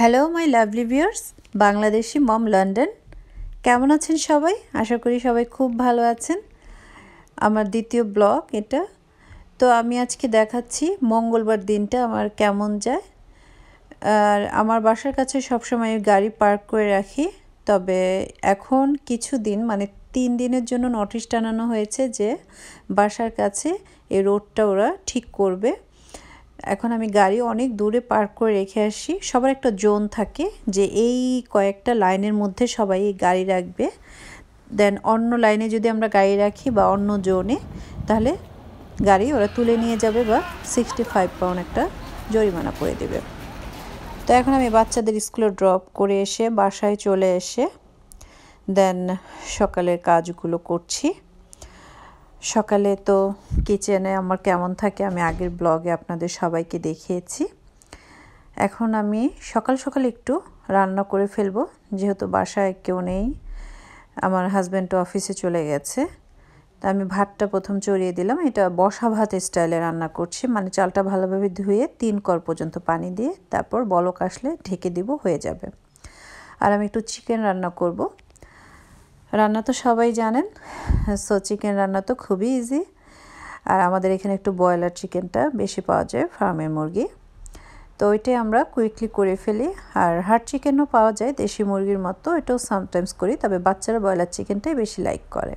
Hello my lovely viewers Bangladeshi mom London কেমন আছেন সবাই আশা করি সবাই খুব ভালো আছেন আমার দ্বিতীয় ব্লগ এটা তো আমি আজকে দেখাচ্ছি মঙ্গলবার দিনটা আমার কেমন যায় আর আমার বাসার কাছে সবসময় গাড়ি পার্ক করে রাখি তবে এখন কিছু দিন মানে তিন দিনের জন্য নোটিশ টানানো হয়েছে যে বাসার কাছে এই রোডটা ওরা ঠিক করবে এখন আমি গাড়ি অনেক দূরে পার্ক করে রেখে আসি সবার একটা জোন থাকে যে এই কয়েকটা লাইনের মধ্যে সবাই গাড়ি রাখবে দেন অন্য লাইনে যদি আমরা গাড়ি রাখি বা অন্য জোনে তাহলে গাড়ি ওরা তুলে নিয়ে যাবে বা সিক্সটি ফাইভ পাউন্ড একটা জরিমানা করে দেবে তো এখন আমি বাচ্চাদের স্কুলে ড্রপ করে এসে বাসায় চলে এসে দেন সকালের কাজগুলো করছি সকালে তো কিচেনে আমার কেমন থাকে আমি আগের ব্লগে আপনাদের সবাইকে দেখিয়েছি এখন আমি সকাল সকাল একটু রান্না করে ফেলবো যেহেতু বাসায় কেউ নেই আমার হাজব্যান্ড অফিসে চলে গেছে তা আমি ভাতটা প্রথম চড়িয়ে দিলাম এটা বসা ভাত স্টাইলে রান্না করছি মানে চালটা ভালোভাবে ধুয়ে তিন কর পর্যন্ত পানি দিয়ে তারপর বলক আসলে ঢেকে দিব হয়ে যাবে আর আমি একটু চিকেন রান্না করব রান্না তো সবাই জানেন সো চিকেন রান্না তো খুবই ইজি আর আমাদের এখানে একটু ব্রয়লার চিকেনটা বেশি পাওয়া যায় ফার্মের মুরগি তো ওইটাই আমরা কুইকলি করে ফেলি আর হার্ড চিকেনও পাওয়া যায় দেশি মুরগির মতো এটাও সামটাইমস করি তবে বাচ্চারা ব্রয়লার চিকেনটাই বেশি লাইক করে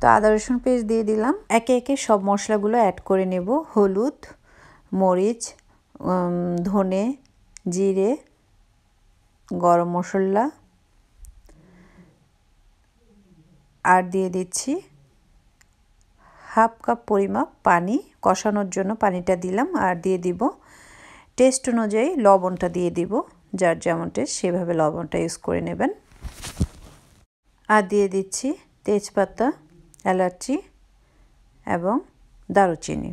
তো আদা রসুন পেস্ট দিয়ে দিলাম একে একে সব মশলাগুলো অ্যাড করে নেব হলুদ মরিচ ধনে জিরে গরম মশলা আর দিয়ে দিচ্ছি হাফ কাপ পরিমাপ পানি কষানোর জন্য পানিটা দিলাম আর দিয়ে দিব টেস্ট অনুযায়ী লবণটা দিয়ে দিব যার যেমন টেস্ট সেভাবে লবণটা ইউজ করে নেবেন আর দিয়ে দিচ্ছি তেজপাতা এলাচি এবং দারুচিনি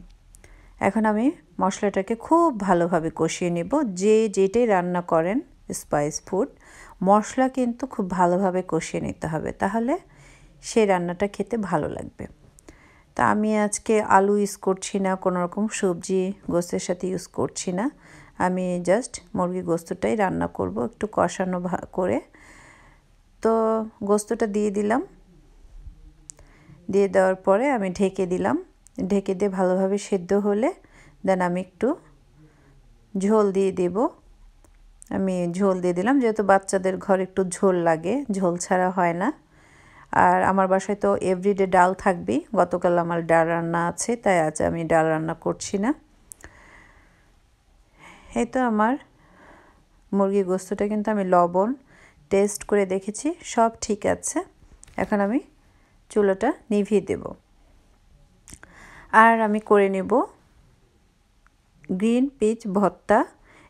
এখন আমি মশলাটাকে খুব ভালোভাবে কষিয়ে নেব যে যেটাই রান্না করেন স্পাইস ফুড মশলা কিন্তু খুব ভালোভাবে কষিয়ে নিতে হবে তাহলে সেই রান্নাটা খেতে ভালো লাগবে তা আমি আজকে আলু ইউজ করছি না কোনো রকম সবজি গোস্তের সাথে ইউজ করছি না আমি জাস্ট মুরগি গোস্তটাই রান্না করব একটু কষানো করে তো গোস্তটা দিয়ে দিলাম দিয়ে দেওয়ার পরে আমি ঢেকে দিলাম ঢেকে দিয়ে ভালোভাবে সেদ্ধ হলে দেন আমি একটু ঝোল দিয়ে দেব আমি ঝোল দিয়ে দিলাম যেহেতু বাচ্চাদের ঘর একটু ঝোল লাগে ঝোল ছাড়া হয় না আর আমার বাসায় তো এভরিডে ডাল থাকবেই গতকাল আমার ডাল রান্না আছে তাই আজ আমি ডাল রান্না করছি না এই তো আমার মুরগি গোস্তটা কিন্তু আমি লবণ টেস্ট করে দেখেছি সব ঠিক আছে এখন আমি চুলোটা নিভিয়ে দেব আর আমি করে নেব গ্রিন পিচ ভত্তা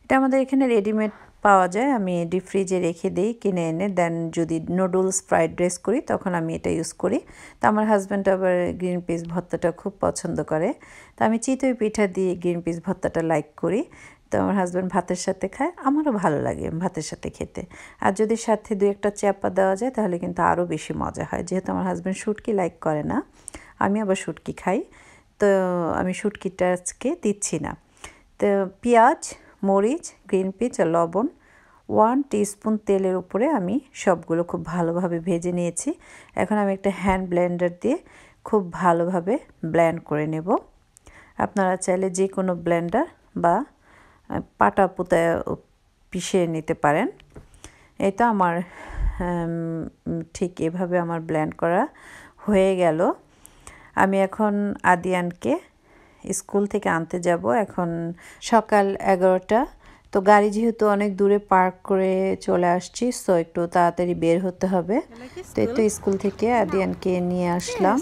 এটা আমাদের এখানে রেডিমেড পাওয়া যায় আমি ডিপ ফ্রিজে রেখে দিই কিনে এনে দেন যদি নুডলস ফ্রাইড রাইস করি তখন আমি এটা ইউজ করি তো আমার হাজব্যান্ড আবার গ্রিন পিস ভর্তাটা খুব পছন্দ করে তো আমি চিতই পিঠা দিয়ে গ্রিন পিস ভর্তাটা লাইক করি তো আমার হাজব্যান্ড ভাতের সাথে খায় আমারও ভালো লাগে ভাতের সাথে খেতে আর যদি সাথে দু একটা চ্যাপা দেওয়া যায় তাহলে কিন্তু আরও বেশি মজা হয় যেহেতু আমার হাজব্যান্ড শুটকি লাইক করে না আমি আবার শুটকি খাই তো আমি শুটকিটা আজকে দিচ্ছি না তো পেঁয়াজ মরিচ গ্রিন পিচ আর লবণ ওয়ান টিস্পুন তেলের উপরে আমি সবগুলো খুব ভালোভাবে ভেজে নিয়েছি এখন আমি একটা হ্যান্ড ব্লেন্ডার দিয়ে খুব ভালোভাবে ব্ল্যান্ড করে নেব আপনারা চাইলে যে কোনো ব্ল্যান্ডার বা পাটা পুতা পিষে নিতে পারেন এটা আমার ঠিক এভাবে আমার ব্ল্যান্ড করা হয়ে গেল আমি এখন আদিয়ানকে স্কুল থেকে আনতে যাব এখন সকাল এগারোটা তো গাড়ি যেহেতু অনেক দূরে পার্ক করে চলে আসছি সো একটু তাড়াতাড়ি বের হতে হবে তো এই তো স্কুল থেকে আদিয়ানকে নিয়ে আসলাম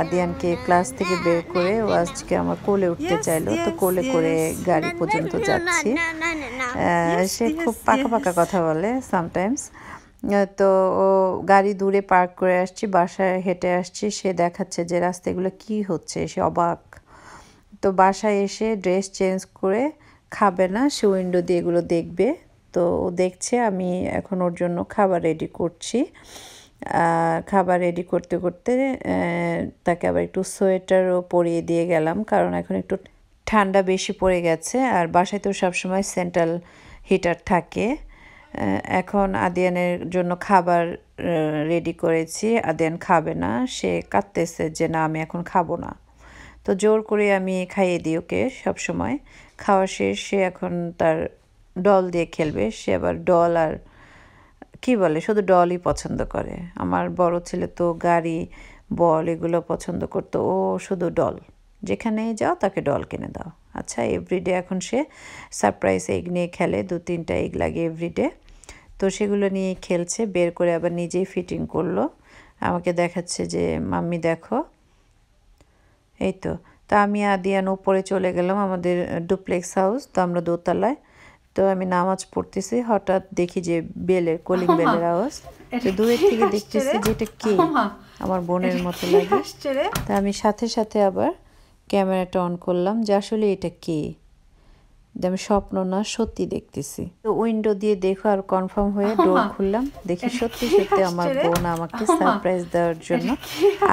আদিয়ানকে ক্লাস থেকে বের করে ও আজকে আমার কোলে উঠতে চাইলো তো কোলে করে গাড়ি পর্যন্ত যাচ্ছি সে খুব পাকা পাকা কথা বলে সামটাইমস তো ও গাড়ি দূরে পার্ক করে আসছি বাসায় হেঁটে আসছি সে দেখাচ্ছে যে রাস্তাগুলো কি হচ্ছে সে অবাক তো বাসায় এসে ড্রেস চেঞ্জ করে খাবে না সে উইন্ডো দিয়ে এগুলো দেখবে তো ও দেখছে আমি এখন ওর জন্য খাবার রেডি করছি খাবার রেডি করতে করতে তাকে আবার একটু সোয়েটারও পরিয়ে দিয়ে গেলাম কারণ এখন একটু ঠান্ডা বেশি পড়ে গেছে আর বাসায় তো সবসময় সেন্ট্রাল হিটার থাকে এখন আদিয়ানের জন্য খাবার রেডি করেছি আদিয়ান খাবে না সে কাঁদতেছে যে না আমি এখন খাবো না তো জোর করে আমি খাইয়ে দিই ওকে সবসময় খাওয়া শেষ সে এখন তার ডল দিয়ে খেলবে সে আবার ডল আর কি বলে শুধু ডলই পছন্দ করে আমার বড় ছেলে তো গাড়ি বল এগুলো পছন্দ করতো ও শুধু ডল যেখানেই যাও তাকে ডল কিনে দাও আচ্ছা এভরিডে এখন সে সারপ্রাইজ এগ নিয়ে খেলে দু তিনটা এগ লাগে এভরিডে তো সেগুলো নিয়ে খেলছে বের করে আবার নিজেই ফিটিং করলো আমাকে দেখাচ্ছে যে মাম্মি দেখো এই তো তা আমি আদিয়ান উপরে চলে গেলাম আমাদের ডুপ্লেক্স হাউস তো আমরা দোতলায় তো আমি নামাজ পড়তেছি হঠাৎ দেখি যে বেলের কলিং বেলের আওয়াজ তো দূরের থেকে দেখতেছি যে এটা কি আমার বোনের মতো লাগে তা আমি সাথে সাথে আবার ক্যামেরাটা অন করলাম যে আসলে এটা কে আমি স্বপ্ন না সত্যি দেখতেছি তো উইন্ডো দিয়ে দেখো আর কনফার্ম হয়ে ডোর খুললাম দেখি সত্যি সত্যি আমার বোন আমাকে সারপ্রাইজ দেওয়ার জন্য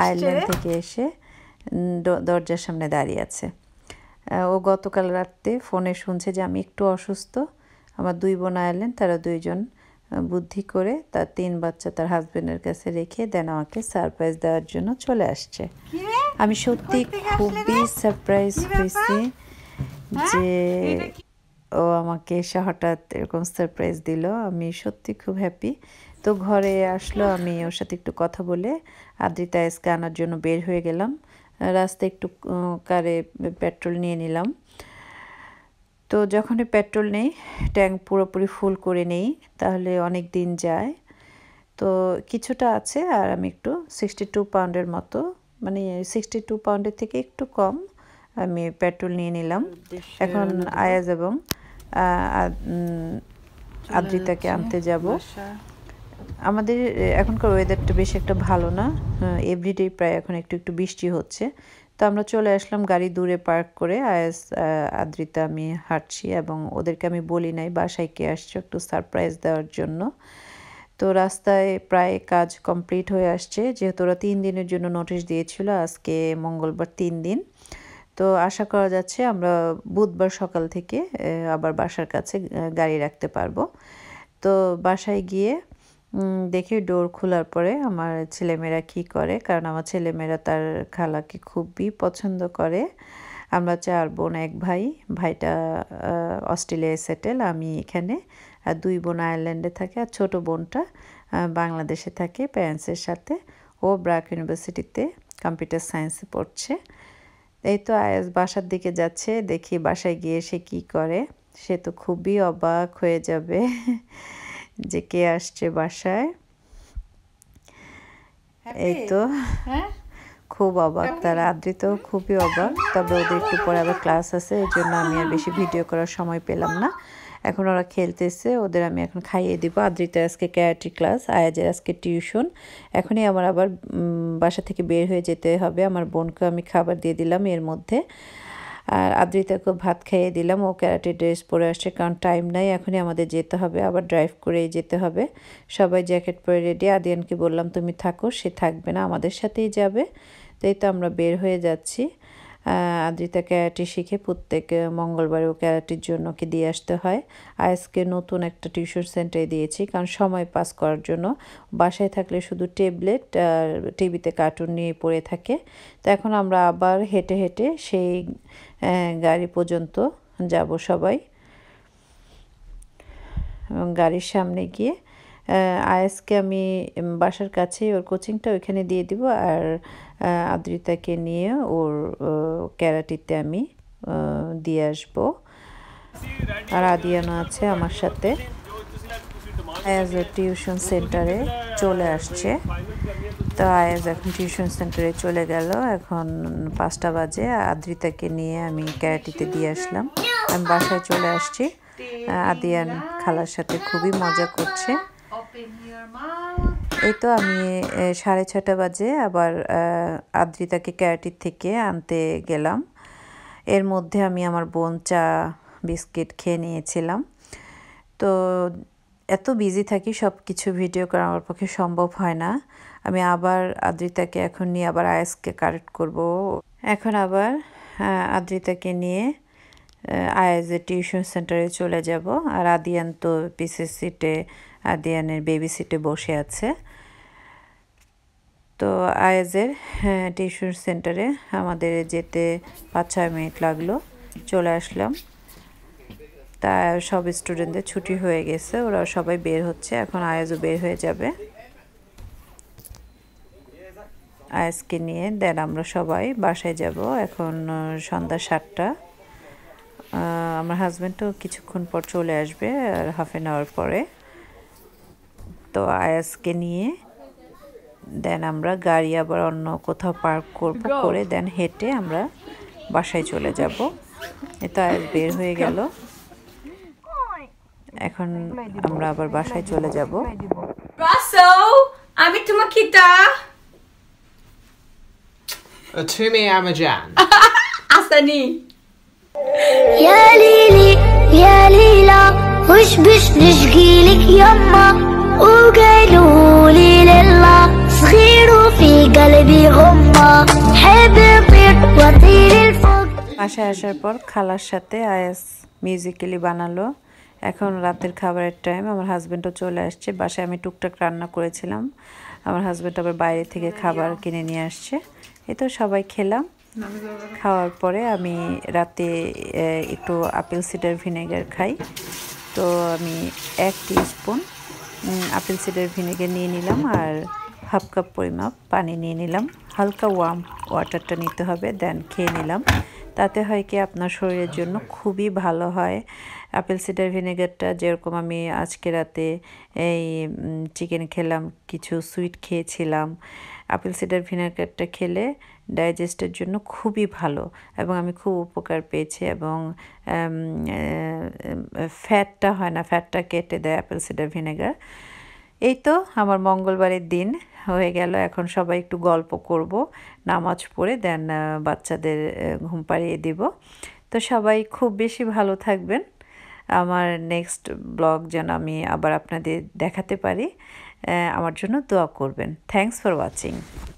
আয়ারল্যান্ড থেকে এসে দরজার সামনে দাঁড়িয়ে আছে ও গতকাল রাত্রে ফোনে শুনছে যে আমি একটু অসুস্থ আমার দুই বোন আয়ারল্যান্ড তারা দুইজন বুদ্ধি করে তার তিন বাচ্চা তার হাজবেন্ডের কাছে রেখে দেন আমাকে সারপ্রাইজ দেওয়ার জন্য চলে আসছে আমি সত্যি খুবই সারপ্রাইজ হয়েছি যে হ্যাঁ? ও আমাকে এসে হঠাৎ এরকম সারপ্রাইজ দিল আমি সত্যি খুব হ্যাপি তো ঘরে আসলো আমি ওর সাথে একটু কথা বলে আদ্রিতা আজকে আনার জন্য বের হয়ে গেলাম রাস্তায় একটু কারে পেট্রোল নিয়ে নিলাম তো যখনই পেট্রোল নেই ট্যাঙ্ক পুরোপুরি ফুল করে নেই তাহলে অনেক দিন যায় তো কিছুটা আছে আর আমি একটু সিক্সটি টু পাউন্ডের মতো মানে সিক্সটি টু পাউন্ডের থেকে একটু কম আমি পেট্রোল নিয়ে নিলাম এখন আয়াজ এবং আদ্রিতাকে আনতে যাব আমাদের এখনকার ওয়েদারটা বেশ একটা ভালো না এভরিডে প্রায় এখন একটু একটু বৃষ্টি হচ্ছে তো আমরা চলে আসলাম গাড়ি দূরে পার্ক করে আয়াস আদ্রিতা আমি হাঁটছি এবং ওদেরকে আমি বলি নাই বাসায় কে আসছো একটু সারপ্রাইজ দেওয়ার জন্য তো রাস্তায় প্রায় কাজ কমপ্লিট হয়ে আসছে যেহেতু ওরা তিন দিনের জন্য নোটিশ দিয়েছিল আজকে মঙ্গলবার তিন দিন তো আশা করা যাচ্ছে আমরা বুধবার সকাল থেকে আবার বাসার কাছে গাড়ি রাখতে পারবো তো বাসায় গিয়ে দেখি ডোর খোলার পরে আমার ছেলেমেয়েরা কি করে কারণ আমার ছেলেমেয়েরা তার খালাকে খুবই পছন্দ করে আমরা চার বোন এক ভাই ভাইটা অস্ট্রেলিয়ায় সেটেল আমি এখানে আর দুই বোন আয়ারল্যান্ডে থাকে আর ছোট বোনটা বাংলাদেশে থাকে প্যারেন্টসের সাথে ও ব্রাক ইউনিভার্সিটিতে কম্পিউটার সায়েন্সে পড়ছে এই তো আয়াস বাসার দিকে যাচ্ছে দেখি বাসায় গিয়ে সে কি করে সে তো খুবই অবাক হয়ে যাবে যে কে আসছে বাসায় এই তো হ্যাঁ খুব অবাক তারা আদৃত খুবই অবাক তবে ওদের একটু পরে আবার ক্লাস আছে এই জন্য আমি আর বেশি ভিডিও করার সময় পেলাম না এখন ওরা খেলতেছে ওদের আমি এখন খাইয়ে দিব আদ্রিতার আজকে ক্যারাটি ক্লাস আয়াজের আজকে টিউশন এখনই আমার আবার বাসা থেকে বের হয়ে যেতে হবে আমার বোনকে আমি খাবার দিয়ে দিলাম এর মধ্যে আর আদ্রিতাকে ভাত খাইয়ে দিলাম ও ক্যারাটে ড্রেস পরে আসছে কারণ টাইম নাই এখনই আমাদের যেতে হবে আবার ড্রাইভ করেই যেতে হবে সবাই জ্যাকেট পরে রেডি আদিয়ানকে বললাম তুমি থাকো সে থাকবে না আমাদের সাথেই যাবে তাই তো আমরা বের হয়ে যাচ্ছি আদ্রিতা ক্যারাটি শিখে প্রত্যেক মঙ্গলবারেও ক্যারাটির জন্য কি দিয়ে আসতে হয় আজকে নতুন একটা টিউশন সেন্টারে দিয়েছি কারণ সময় পাস করার জন্য বাসায় থাকলে শুধু ট্যাবলেট আর টিভিতে কার্টুন নিয়ে পড়ে থাকে তো এখন আমরা আবার হেঁটে হেঁটে সেই গাড়ি পর্যন্ত যাব সবাই এবং গাড়ির সামনে গিয়ে আয়েসকে আমি বাসার কাছেই ওর কোচিংটা ওইখানে দিয়ে দিব আর আদ্রিতাকে নিয়ে ওর ক্যারাটিতে আমি দিয়ে আসবো আর আদিয়ানো আছে আমার সাথে আয়াজ টিউশন সেন্টারে চলে আসছে তো আয়াজ এখন টিউশন সেন্টারে চলে গেল এখন পাঁচটা বাজে আদ্রিতাকে নিয়ে আমি ক্যারাটিতে দিয়ে আসলাম আমি বাসায় চলে আসছি আদিয়ান খালার সাথে খুবই মজা করছে এই তো আমি সাড়ে ছটা বাজে আবার আদ্রিতাকে ক্যারাটির থেকে আনতে গেলাম এর মধ্যে আমি আমার বোন চা বিস্কিট খেয়ে নিয়েছিলাম তো এত বিজি থাকি সব কিছু ভিডিও করা আমার পক্ষে সম্ভব হয় না আমি আবার আদ্রিতাকে এখন নিয়ে আবার আয়েসকে কারেক্ট করব এখন আবার আদ্রিতাকে নিয়ে আয়েজে টিউশন সেন্টারে চলে যাব আর আদিয়ান তো পিসিসিটে আদিয়ানের বেবি সিটে বসে আছে তো আয়াজের হ্যাঁ, টিউশন সেন্টারে আমাদের যেতে পাঁচ ছয় মিনিট লাগলো চলে আসলাম তা সব স্টুডেন্টদের ছুটি হয়ে গেছে ওরা সবাই বের হচ্ছে এখন আয়াজও বের হয়ে যাবে আয়াজকে নিয়ে দেন আমরা সবাই বাসায় যাব এখন সন্ধ্যা সাতটা আমার হাজব্যান্ডও কিছুক্ষণ পর চলে আসবে আর হাফ এন আওয়ার পরে তো আয়াসকে নিয়ে দেন আমরা গাড়ি আবার অন্য কোথাও পার্ক করব করে দেন হেঁটে আমরা বাসায় চলে যাব এ তো আয়াস বের হয়ে গেল এখন আমরা আবার বাসায় চলে যাব আমি তোমার খিতা তুমি আমি জান আসানি খুশ বিশ يا গিলি কি بش وقالوا لي صغير قلبي غمة حب الفوق আসার পর খালার সাথে আয়াস মিউজিক্যালি বানালো এখন রাতের খাবারের টাইম আমার হাজব্যান্ডও চলে আসছে বাসায় আমি টুকটাক রান্না করেছিলাম আমার হাজব্যান্ড আবার বাইরে থেকে খাবার কিনে নিয়ে আসছে এ তো সবাই খেলাম খাওয়ার পরে আমি রাতে একটু আপেল সিডার ভিনেগার খাই তো আমি এক স্পুন আপেল সিডার ভিনেগার নিয়ে নিলাম আর হাফ কাপ পরিমাপ পানি নিয়ে নিলাম হালকা ওয়ার্ম ওয়াটারটা নিতে হবে দেন খেয়ে নিলাম তাতে হয় কি আপনার শরীরের জন্য খুবই ভালো হয় আপেল সিডার ভিনেগারটা যেরকম আমি আজকে রাতে এই চিকেন খেলাম কিছু সুইট খেয়েছিলাম আপেল সিডার ভিনেগারটা খেলে ডাইজেস্টের জন্য খুবই ভালো এবং আমি খুব উপকার পেয়েছি এবং ফ্যাটটা হয় না ফ্যাটটা কেটে দেয় অ্যাপেল সিডার ভিনেগার এই তো আমার মঙ্গলবারের দিন হয়ে গেল এখন সবাই একটু গল্প করব নামাজ পড়ে দেন বাচ্চাদের ঘুম পাড়িয়ে দিব তো সবাই খুব বেশি ভালো থাকবেন আমার নেক্সট ব্লগ যেন আমি আবার আপনাদের দেখাতে পারি আমার জন্য দোয়া করবেন থ্যাংকস ফর ওয়াচিং